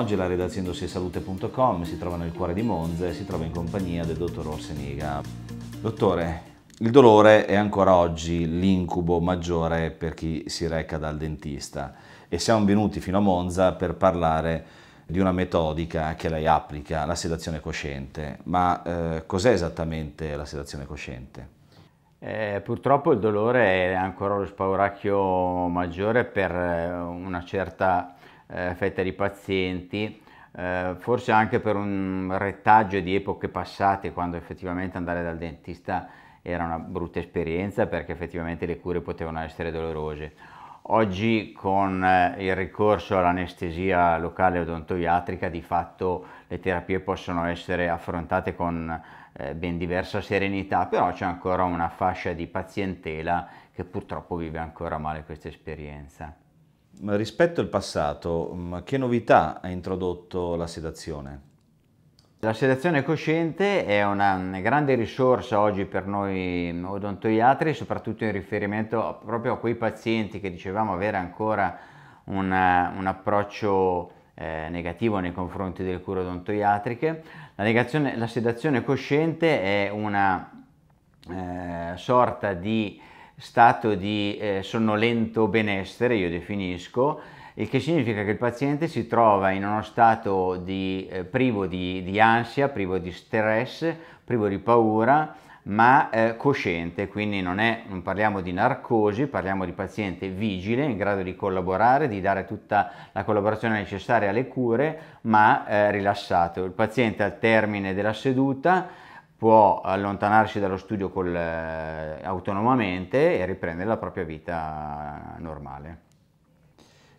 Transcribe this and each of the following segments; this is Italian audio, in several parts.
oggi la redazione dossiersalute.com si trova nel cuore di Monza e si trova in compagnia del dottor Orseniga. Dottore, il dolore è ancora oggi l'incubo maggiore per chi si reca dal dentista e siamo venuti fino a Monza per parlare di una metodica che lei applica, la sedazione cosciente. Ma eh, cos'è esattamente la sedazione cosciente? Eh, purtroppo il dolore è ancora lo spauracchio maggiore per eh, una certa eh, fette di pazienti, eh, forse anche per un retaggio di epoche passate, quando effettivamente andare dal dentista era una brutta esperienza perché effettivamente le cure potevano essere dolorose. Oggi con eh, il ricorso all'anestesia locale odontoiatrica di fatto le terapie possono essere affrontate con eh, ben diversa serenità, però c'è ancora una fascia di pazientela che purtroppo vive ancora male questa esperienza. Rispetto al passato, che novità ha introdotto la sedazione? La sedazione cosciente è una grande risorsa oggi per noi mm, odontoiatri, soprattutto in riferimento proprio a quei pazienti che dicevamo avere ancora una, eh, un approccio eh, negativo nei confronti delle cure odontoiatriche. La, la sedazione cosciente è una eh, sorta di stato di eh, sonnolento benessere, io definisco, il che significa che il paziente si trova in uno stato di, eh, privo di, di, ansia, privo di stress, privo di paura, ma eh, cosciente, quindi non, è, non, parliamo di narcosi, parliamo di paziente vigile, in grado di collaborare, di dare tutta la collaborazione necessaria alle cure, ma eh, rilassato. Il paziente al termine della seduta può allontanarsi dallo studio col, eh, autonomamente e riprendere la propria vita normale.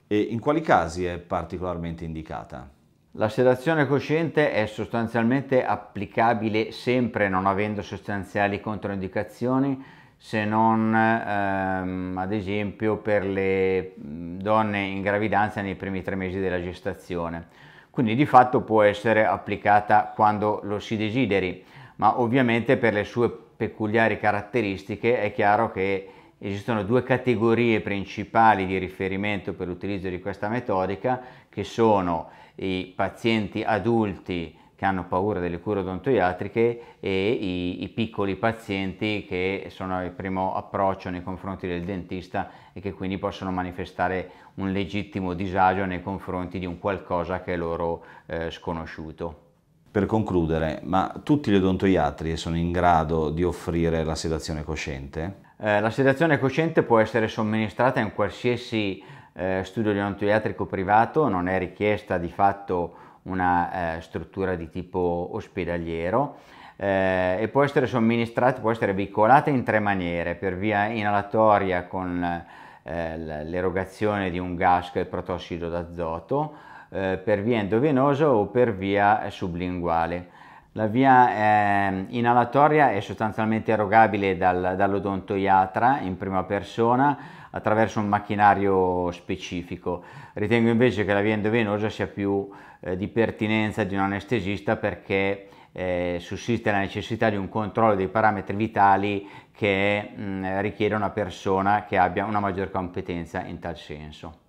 E in quali casi è particolarmente indicata? La sedazione cosciente è sostanzialmente applicabile sempre non avendo sostanziali controindicazioni se non ehm, ad esempio per le donne in gravidanza nei primi tre mesi della gestazione. Quindi di fatto può essere applicata quando lo si desideri ma ovviamente per le sue peculiari caratteristiche è chiaro che esistono due categorie principali di riferimento per l'utilizzo di questa metodica che sono i pazienti adulti che hanno paura delle cure odontoiatriche e i, i, piccoli pazienti che sono il primo approccio nei confronti del dentista e che quindi possono manifestare un legittimo disagio nei confronti di un qualcosa che è loro eh, sconosciuto. Per concludere, ma tutti gli odontoiatri sono in grado di offrire la sedazione cosciente? Eh, la sedazione cosciente può essere somministrata in qualsiasi eh, studio odontoiatrico privato, non è richiesta di fatto una eh, struttura di tipo ospedaliero eh, e può essere somministrata, può essere veicolata in tre maniere, per via inalatoria con eh, l'erogazione di un gas che è il protossido d'azoto, eh, per via endovenosa o per via sublinguale. La via eh, inalatoria è sostanzialmente erogabile dal, dall'odontoiatra in prima persona attraverso un macchinario specifico. Ritengo invece che la via endovenosa sia più eh, di pertinenza di un anestesista perché eh, sussiste la necessità di un controllo dei parametri vitali che mh, richiede una persona che abbia una maggior competenza in tal senso.